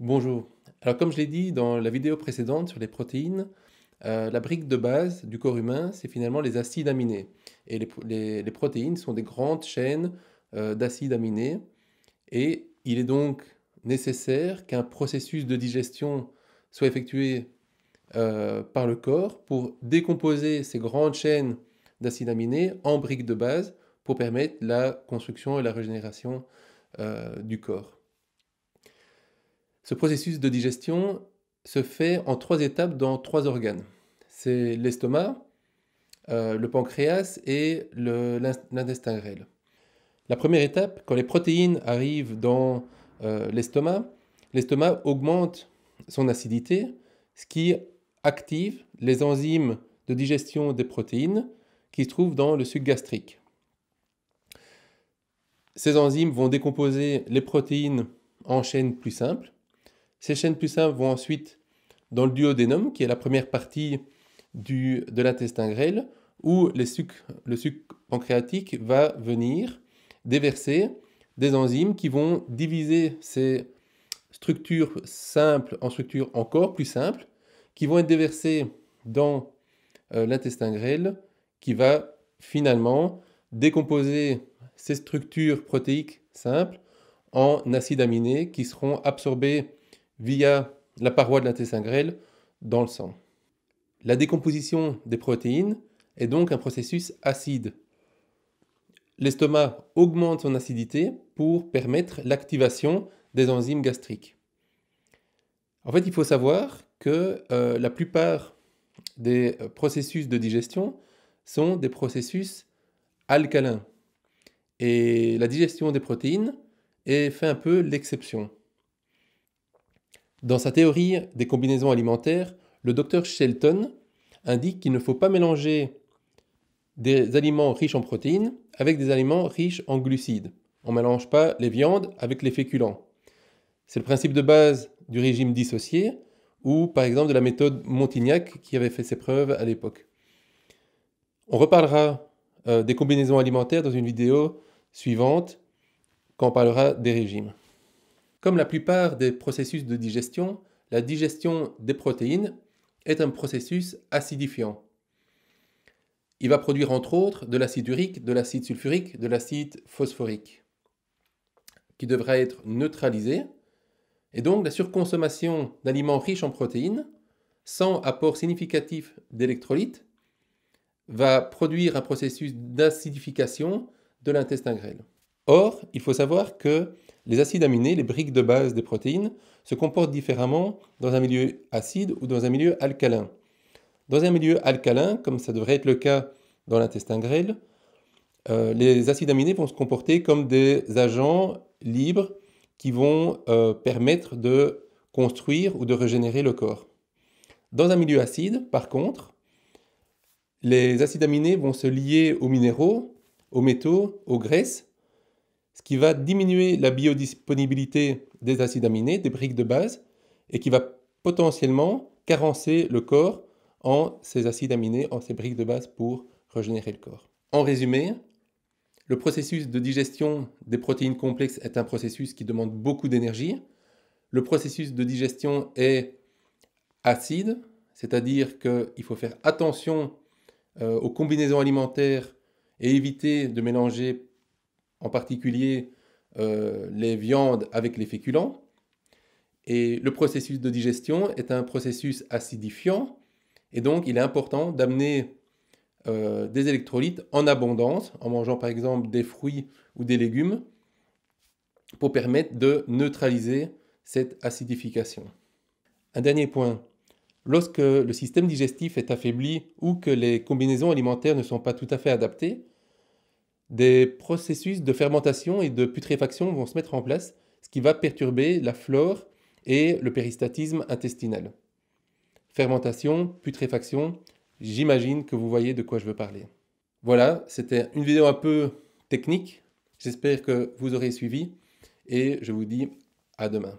Bonjour. Alors comme je l'ai dit dans la vidéo précédente sur les protéines, euh, la brique de base du corps humain, c'est finalement les acides aminés. Et les, protéines sont des grandes chaînes euh, d'acides aminés. Et il est donc nécessaire qu'un processus de digestion soit effectué euh, par le corps pour décomposer ces grandes chaînes d'acides aminés en briques de base pour permettre la construction et la régénération du corps. Ce processus de digestion se fait en trois étapes dans trois organes. C'est l'estomac, euh, le pancréas et l'intestin grêle. La première étape, quand les protéines arrivent dans euh, l'estomac, l'estomac augmente son acidité, ce qui active les enzymes de digestion des protéines qui se trouvent dans le suc gastrique. Ces enzymes vont décomposer les protéines en chaînes plus simples, ces chaînes plus simples vont ensuite dans le duodénum, qui est la première partie du, de l'intestin grêle, où le sucre pancréatique va venir déverser des enzymes qui vont diviser ces structures simples en structures encore plus simples, qui vont être déversées dans euh, l'intestin grêle, qui va finalement décomposer ces structures protéiques simples en acides aminés qui seront absorbés via la paroi de l'intestin grêle dans le sang. La décomposition des protéines est donc un processus acide. L'estomac augmente son acidité pour permettre l'activation des enzymes gastriques. En fait, il faut savoir que euh, la plupart des euh, processus de digestion sont des processus alcalins. Et la digestion des protéines est fait un peu l'exception. Dans sa théorie des combinaisons alimentaires, le docteur Shelton indique qu'il ne faut pas mélanger des aliments riches en protéines avec des aliments riches en glucides. On ne mélange pas les viandes avec les féculents. C'est le principe de base du régime dissocié ou par exemple de la méthode Montignac qui avait fait ses preuves à l'époque. On reparlera euh, des combinaisons alimentaires dans une vidéo suivante quand on parlera des régimes. Comme la plupart des processus de digestion, la digestion des protéines est un processus acidifiant. Il va produire entre autres de l'acide urique, de l'acide sulfurique, de l'acide phosphorique, qui devra être neutralisé. Et donc la surconsommation d'aliments riches en protéines, sans apport significatif d'électrolytes, va produire un processus d'acidification de l'intestin grêle. Or, il faut savoir que les acides aminés, les briques de base des protéines, se comportent différemment dans un milieu acide ou dans un milieu alcalin. Dans un milieu alcalin, comme ça devrait être le cas dans l'intestin grêle, euh, les acides aminés vont se comporter comme des agents libres qui vont euh, permettre de construire ou de régénérer le corps. Dans un milieu acide, par contre, les acides aminés vont se lier aux minéraux, aux métaux, aux graisses, ce qui va diminuer la biodisponibilité des acides aminés, des briques de base, et qui va potentiellement carencer le corps en ces acides aminés, en ces briques de base pour régénérer le corps. En résumé, le processus de digestion des protéines complexes est un processus qui demande beaucoup d'énergie. Le processus de digestion est acide, c'est-à-dire qu'il faut faire attention euh, aux combinaisons alimentaires et éviter de mélanger en particulier euh, les viandes avec les féculents. Et le processus de digestion est un processus acidifiant, et donc il est important d'amener euh, des électrolytes en abondance, en mangeant par exemple des fruits ou des légumes, pour permettre de neutraliser cette acidification. Un dernier point, lorsque le système digestif est affaibli ou que les combinaisons alimentaires ne sont pas tout à fait adaptées, des processus de fermentation et de putréfaction vont se mettre en place, ce qui va perturber la flore et le péristatisme intestinal. Fermentation, putréfaction, j'imagine que vous voyez de quoi je veux parler. Voilà, c'était une vidéo un peu technique. J'espère que vous aurez suivi et je vous dis à demain.